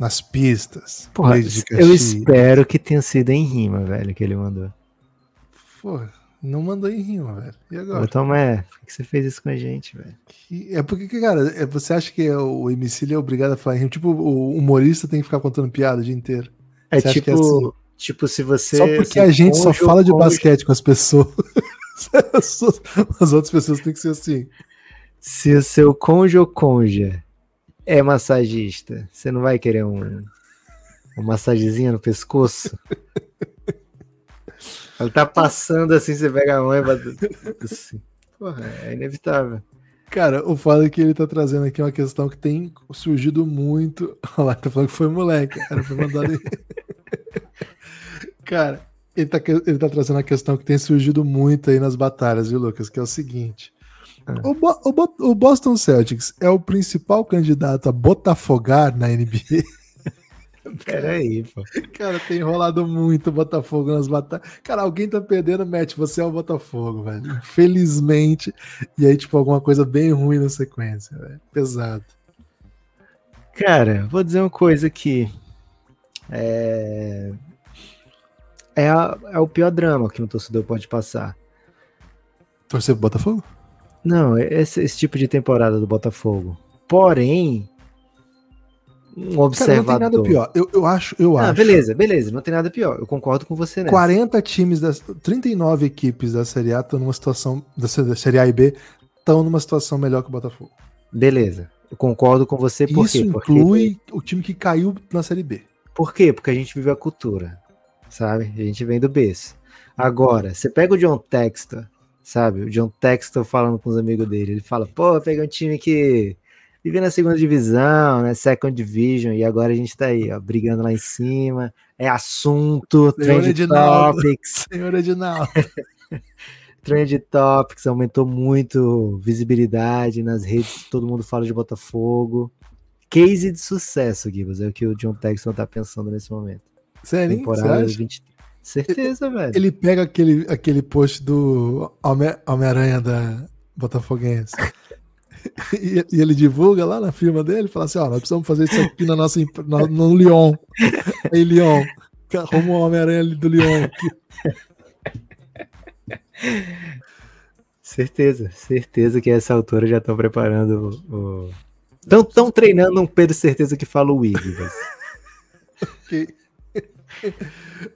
nas pistas. Porra, eu espero que tenha sido em rima, velho, que ele mandou. Porra, não mandou em rima, velho. E agora? Então, é, por que você fez isso com a gente, velho? É porque, cara, é, você acha que é, o MC é obrigado a falar em rima? Tipo, o humorista tem que ficar contando piada o dia inteiro. É você é tipo, é assim? tipo, se você. Só porque a gente só fala de basquete com as pessoas. (laughs) as outras pessoas têm que ser assim. Se o seu conjo ou conja é massagista, você não vai querer um, uma massagezinha no pescoço? Ela tá passando assim, você pega a mão e bate... assim. Porra, é inevitável. Cara, o fato é que ele tá trazendo aqui uma questão que tem surgido muito. Olha lá, tá falando que foi moleque, cara. Foi mandado. cara, ele tá, ele tá trazendo uma questão que tem surgido muito aí nas batalhas, viu, Lucas? Que é o seguinte: o, Bo o, Bo o, Boston Celtics é o principal candidato a botafogar na NBA. (laughs) Peraí, pô. Cara, tem enrolado muito Botafogo nas batalhas. Cara, alguém tá perdendo, Matt, você é o Botafogo, velho. Infelizmente, E aí, tipo, alguma coisa bem ruim na sequência, velho. Pesado. Cara, vou dizer uma coisa aqui. É... É, a, é o pior drama que um torcedor pode passar. Torcer pro Botafogo? Não, esse, esse tipo de temporada do Botafogo. Porém, um observador. Cara, não tem nada pior. Eu, eu acho, eu ah, acho. beleza, beleza, não tem nada pior. Eu concordo com você nessa. 40 times das 39 equipes da Série A estão numa situação da Série A e B estão numa situação melhor que o Botafogo. Beleza. Eu concordo com você por Isso quê? inclui o time que caiu na Série B. Por quê? Porque a gente vive a cultura, sabe? A gente vem do berço. Agora, você pega o John Textor, sabe? O John Texton falando com os amigos dele. Ele fala, pô, peguei um time que vivia na segunda divisão, né? Second Division, e agora a gente tá aí, ó, brigando lá em cima. É assunto, Trend Topics. (laughs) Senhor Edinaldo. (laughs) Trend Topics aumentou muito visibilidade nas redes, todo mundo fala de Botafogo. Case de sucesso, Gibbs, é o que o John Texton tá pensando nesse momento. Sério? Temporada 23. Certeza, ele, velho. Ele pega aquele, aquele post do Homem-Aranha da Botafoguense. (laughs) e, ele divulga lá na firma dele, fala assim, ó, oh, nós precisamos fazer isso aqui na nossa, na, no Lyon. Aí, (laughs) Lyon. Arruma o Homem-Aranha do Lyon aqui. Certeza, certeza que a essa altura já estão preparando o... Estão treinando um Pedro Certeza que fala o Igor. ok.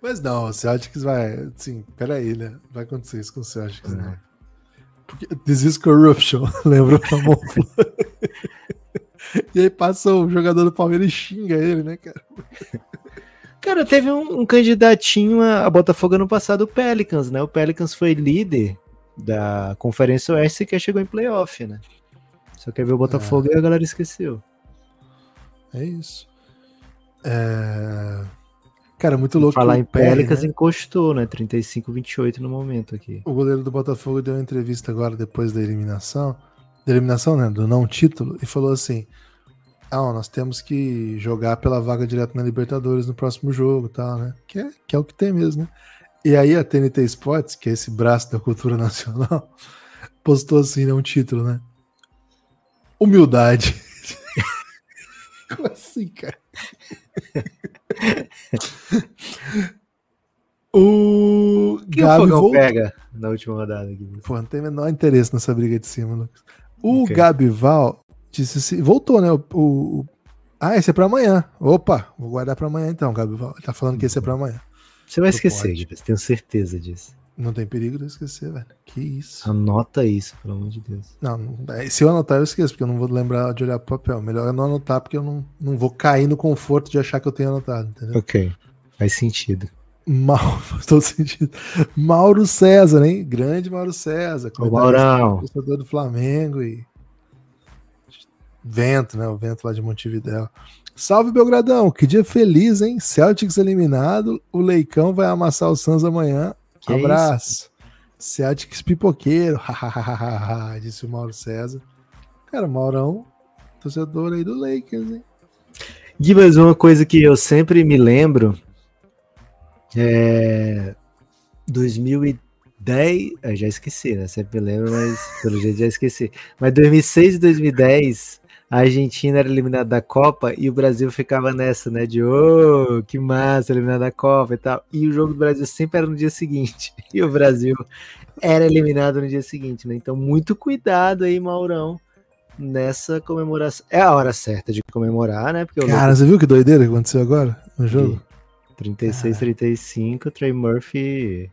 Mas não, o Celtics vai. Sim, peraí, né? Vai acontecer isso com o Celtics, é. né? Porque, this is corruption, (laughs) lembra o Ramon E aí passa o jogador do Palmeiras e xinga ele, né, cara? Cara, teve um, um candidatinho a, a Botafogo ano passado, o Pelicans, né? O Pelicans foi líder da Conferência Oeste que chegou em playoff, né? Só quer ver o Botafogo é. e a galera esqueceu. É isso. É... Cara, muito louco. Falar em Pelicans né? encostou, né? 35-28 no momento aqui. O goleiro do Botafogo deu uma entrevista agora depois da eliminação, da eliminação, né? Do não título, e falou assim: Ah, ó, nós temos que jogar pela vaga direto na Libertadores no próximo jogo tal, né? Que é, que é o que tem mesmo, né? E aí a TNT Sports, que é esse braço da cultura (laughs) nacional, postou assim, né? Um título, né? Humildade. (laughs) Como assim, cara? (laughs) (laughs) o Quem Gabi o pega na última rodada. Guilherme? Pô, não tem o menor interesse nessa briga de cima, Lucas. O okay. Gabival disse assim, voltou, né? O, o, ah, esse é para amanhã. Opa, vou guardar para amanhã então, Gabival. Val tá falando que esse é para amanhã. Você vai esquecer, Gibbs, tenho certeza disso. Não tem perigo de eu esquecer, velho. Que isso. Anota isso, pelo amor de Deus. Não, se eu anotar, eu esqueço, porque eu não vou lembrar de olhar pro papel. Melhor eu não anotar, porque eu não, não vou cair no conforto de achar que eu tenho anotado, entendeu? Ok. Faz sentido. (laughs) faz todo sentido. Mauro César, hein? Grande Mauro César. O Maurão. do Flamengo e. Vento, né? O vento lá de Montevidéu. Salve Belgradão, que dia feliz, hein? Celtics eliminado, o Leicão vai amassar o Suns amanhã que Abraço. É Celtics pipoqueiro, (laughs) disse o Mauro César. Cara, Maurão, torcedor aí do Lakers, hein? mas uma coisa que eu sempre me lembro é 2010, eu já esqueci, né? Sempre me lembro, mas pelo jeito já esqueci. Mas 2006 e 2010 a Argentina era eliminada da Copa e o Brasil ficava nessa, né? De oh, que massa, eliminada da Copa e tal. E o jogo do Brasil sempre era no dia seguinte. (laughs) E o Brasil era eliminado no dia seguinte, né? Então, muito cuidado aí, Maurão, nessa comemoração. É a hora certa de comemorar, né? Porque Cara, você viu que doideira que aconteceu agora no jogo? E 36, 35, Trey Murphy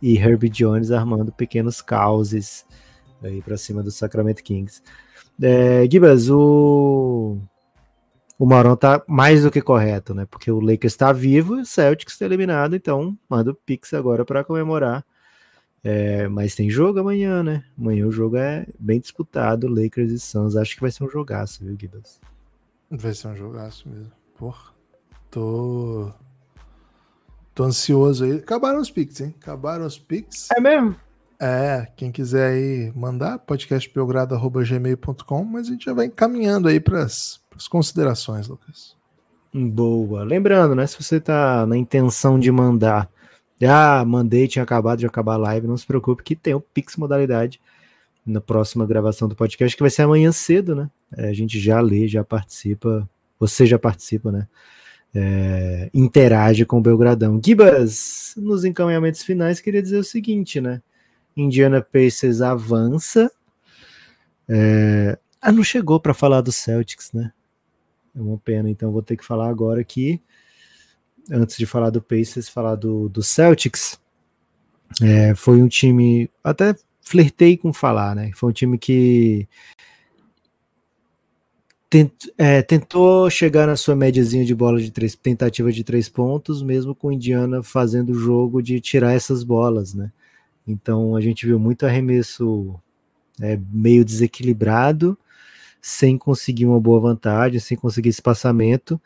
e Herbie Jones armando pequenos causes aí para cima do Sacramento Kings. É, Gibas, o, o Marão tá mais do que correto, né? Porque o Lakers está vivo e o Celtics está eliminado, então manda o Pix agora para comemorar. É, mas tem jogo amanhã, né? Amanhã o jogo é bem disputado, Lakers e Suns. Acho que vai ser um jogaço, viu, Gibas? Vai ser um jogaço mesmo. Porra, tô. Tô ansioso aí. Acabaram os Pix, hein? Acabaram os Pix. É mesmo? É, quem quiser aí mandar, podcastbelgrado.gmail.com, mas a gente já vai encaminhando aí para as considerações, Lucas. Boa. Lembrando, né, se você tá na intenção de mandar, ah, mandei, tinha acabado de acabar a live, não se preocupe que tem o Pix Modalidade na próxima gravação do podcast, que vai ser amanhã cedo, né? É, a gente já lê, já participa, você já participa, né? É, interage com o Belgradão. Gibas, nos encaminhamentos finais, queria dizer o seguinte, né? Indiana Pacers avança. É... Ah, não chegou para falar do Celtics, né? É uma pena, então vou ter que falar agora aqui, antes de falar do Pacers, falar do, do Celtics. É, foi um time, até flertei com falar, né? Foi um time que tent, é, tentou chegar na sua médiazinha de bola de três, tentativa de três pontos, mesmo com o Indiana fazendo o jogo de tirar essas bolas, né? Então a gente viu muito arremesso é, meio desequilibrado, sem conseguir uma boa vantagem, sem conseguir espaçamento.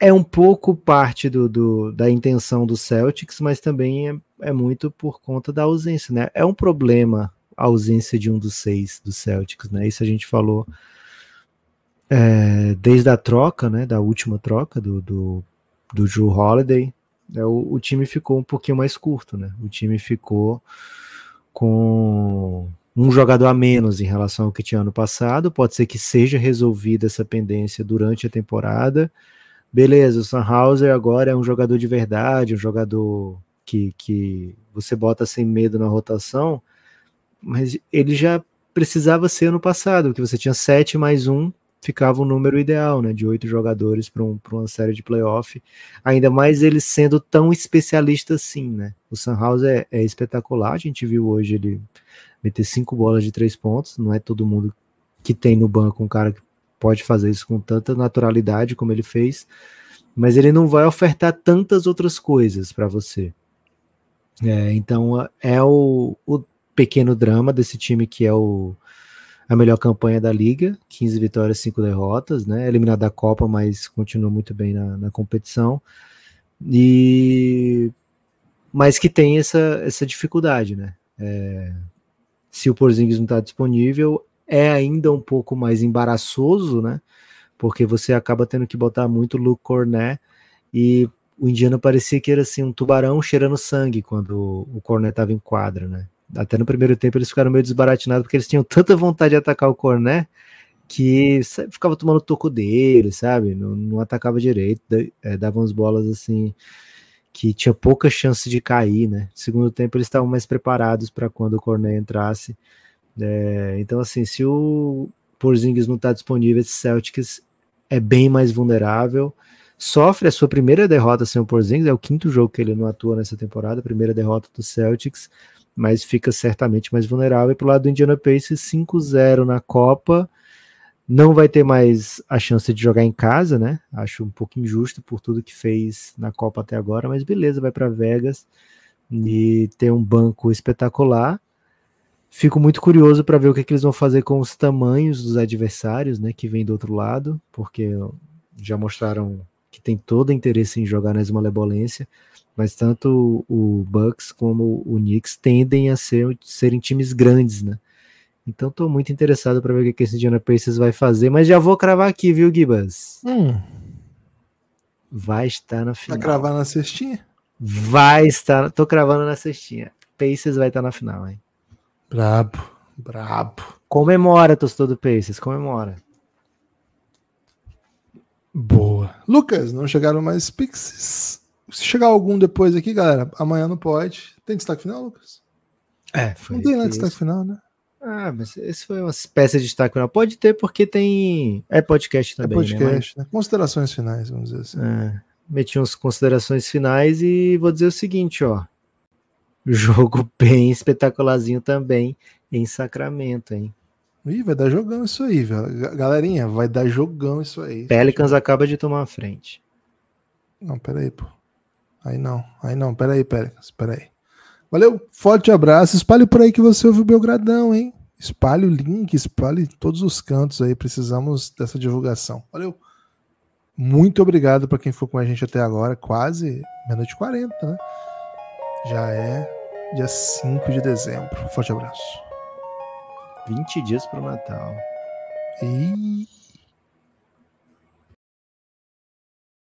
É um pouco parte do, do da intenção do Celtics, mas também é, é, muito por conta da ausência, né? É um problema a ausência de um dos seis do Celtics, né? Isso a gente falou é, desde a troca, né? Da última troca do, do, do Drew Holiday, é, o, o time ficou um pouquinho mais curto, né? O time ficou com um jogador a menos em relação ao que tinha ano passado. Pode ser que seja resolvida essa pendência durante a temporada. Beleza, o Sanhauser agora é um jogador de verdade, um jogador que, que você bota sem medo na rotação, mas ele já precisava ser no passado, porque você tinha 7 mais um ficava o um número ideal, né, de oito jogadores para um, uma série de playoff, ainda mais ele sendo tão especialista assim, né, o Sunhouse é, é espetacular, a gente viu hoje ele meter cinco bolas de três pontos, não é todo mundo que tem no banco um cara que pode fazer isso com tanta naturalidade como ele fez, mas ele não vai ofertar tantas outras coisas para você. É, então é o, o pequeno drama desse time que é o a melhor campanha da liga, 15 vitórias, 5 derrotas, né? Eliminado da Copa, mas continua muito bem na, na competição. E mas que tem essa, essa dificuldade, né? É, se o Porzingis não está disponível, é ainda um pouco mais embaraçoso, né? Porque você acaba tendo que botar muito Luke Cornet e o indiano parecia que era assim um tubarão cheirando sangue quando o Cornet estava em quadra, né? até no primeiro tempo eles ficaram meio desbaratinados, porque eles tinham tanta vontade de atacar o Corné que ficava tomando toco dele, sabe? Não, não atacava direito, é, davam as bolas assim que tinha pouca chance de cair, né? segundo tempo eles estavam mais preparados para quando o Corné entrasse. É, então, assim, se o Porzingis não está disponível, esse Celtics é bem mais vulnerável. Sofre a sua primeira derrota sem o Porzingis, é o quinto jogo que ele não atua nessa temporada, primeira derrota do Celtics mas fica certamente mais vulnerável. E para o lado do Indiana Pacers, 5-0 na Copa, não vai ter mais a chance de jogar em casa, né? Acho um pouco injusto por tudo que fez na Copa até agora, mas beleza, vai para Vegas e tem um banco espetacular. Fico muito curioso para ver o que, que, eles vão fazer com os tamanhos dos adversários, né, que vem do outro lado, porque já mostraram que tem todo interesse em jogar na esmolebolência, mas tanto o Bucks como o Knicks tendem a ser, serem times grandes, né? Então tô muito interessado para ver o que esse Indiana Pacers vai fazer, mas já vou cravar aqui, viu, Gibas? Hum. Vai estar na final. Vai cravar na cestinha? Vai estar, tô cravando na cestinha. Pacers vai estar na final, hein? Brabo, brabo. Comemora, torcedor do Pacers, comemora. Boa. Lucas, não chegaram mais pixies. Se chegar algum depois aqui, galera, amanhã não pode. Tem destaque final, Lucas? É, foi. Não tem né, destaque final, né? Ah, mas esse foi uma espécie de destaque final. Pode ter, porque tem. É podcast é também. É podcast, né? né? Considerações finais, vamos dizer assim. É, meti umas considerações finais e vou dizer o seguinte, ó. Jogo (laughs) bem espetacularzinho também em Sacramento, hein? Ih, vai dar jogão isso aí, velho. Galerinha, vai dar jogão isso aí. Pelicans acaba de tomar a frente. Não, peraí, pô. Aí não, aí não, peraí, Pelicans, peraí. Valeu, forte abraço. Espalhe por aí que você ouviu o Belgradão, hein? Espalhe o link, espalhe todos os cantos aí. Precisamos dessa divulgação. Valeu. Muito obrigado para quem ficou com a gente até agora. Quase meia-noite 40, né? Já é dia 5 de dezembro. Forte abraço. 20 dias pro Natal. Eita.